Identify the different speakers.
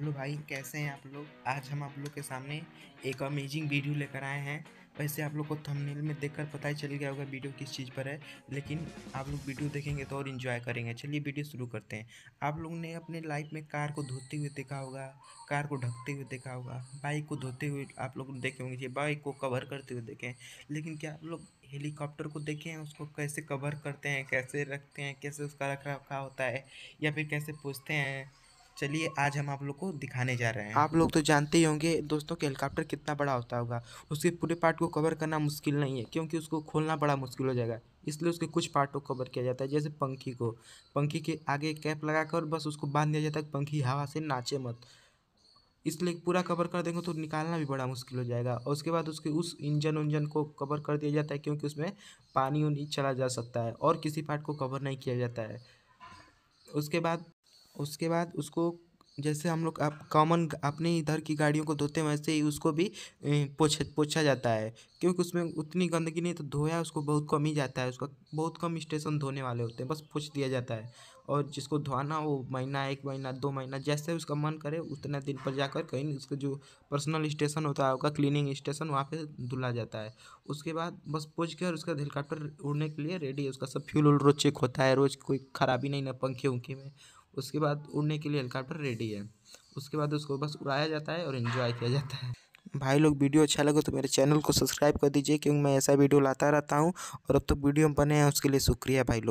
Speaker 1: hello भाई कैसे हैं आप लोग आज हम आप लोग के सामने एक अमेजिंग वीडियो लेकर आए हैं वैसे आप लोग को थंबनेल में देखकर पता ही चल गया होगा वीडियो किस चीज़ पर है लेकिन आप लोग वीडियो देखेंगे तो और इन्जॉय करेंगे चलिए वीडियो शुरू करते हैं आप लोग ने अपने लाइफ में कार को धोते हुए देखा होगा कार को ढकते हुए देखा होगा बाइक को धोते हुए आप लोग देखे होंगे बाइक को कवर करते हुए देखें लेकिन क्या आप लोग हेलीकॉप्टर को देखें उसको कैसे कवर करते हैं कैसे रखते हैं कैसे उसका रख रखा होता है या फिर कैसे पूछते हैं चलिए आज हम आप लोग को दिखाने जा रहे हैं आप लोग तो जानते ही होंगे दोस्तों कि हेलीकॉप्टर कितना बड़ा होता होगा उसके पूरे पार्ट को कवर करना मुश्किल नहीं है क्योंकि उसको खोलना बड़ा मुश्किल हो जाएगा इसलिए उसके कुछ पार्ट को कवर किया जाता है जैसे पंखी को पंखी के आगे कैप लगाकर बस उसको बांध दिया जाता है पंखी हवा से नाचे मत इसलिए पूरा कवर कर देंगे तो निकालना भी बड़ा मुश्किल हो जाएगा और उसके बाद उसके उस इंजन उंजन को कवर कर दिया जाता है क्योंकि उसमें पानी उनी चला जा सकता है और किसी पार्ट को कवर नहीं किया जाता है उसके बाद उसके बाद उसको जैसे हम लोग आप कॉमन अपने इधर की गाड़ियों को धोते हैं वैसे ही उसको भी पोछ पोछा जाता है क्योंकि उसमें उतनी गंदगी नहीं तो धोया उसको बहुत कम ही जाता है उसका बहुत कम स्टेशन धोने वाले होते हैं बस पोछ दिया जाता है और जिसको धोना वो महीना एक महीना दो महीना जैसे उसका मन करे उतना दिन पर जाकर कहीं उसका जो पर्सनल स्टेशन होता है उसका क्लीनिंग स्टेशन वहाँ पर धुला जाता है उसके बाद बस पोछ के और उसका हेलीकॉप्टर उड़ने के लिए रेडी है उसका सब फ्यूल रोज चेक होता है रोज़ कोई खराबी नहीं ना पंखे उंखे में उसके बाद उड़ने के लिए हेलीकॉप्टर रेडी है उसके बाद उसको बस उड़ाया जाता है और इन्जॉय किया जाता है भाई लोग वीडियो अच्छा लगे तो मेरे चैनल को सब्सक्राइब कर दीजिए क्योंकि मैं ऐसा वीडियो लाता रहता हूँ और अब तो वीडियो बने हैं उसके लिए शुक्रिया भाई लोग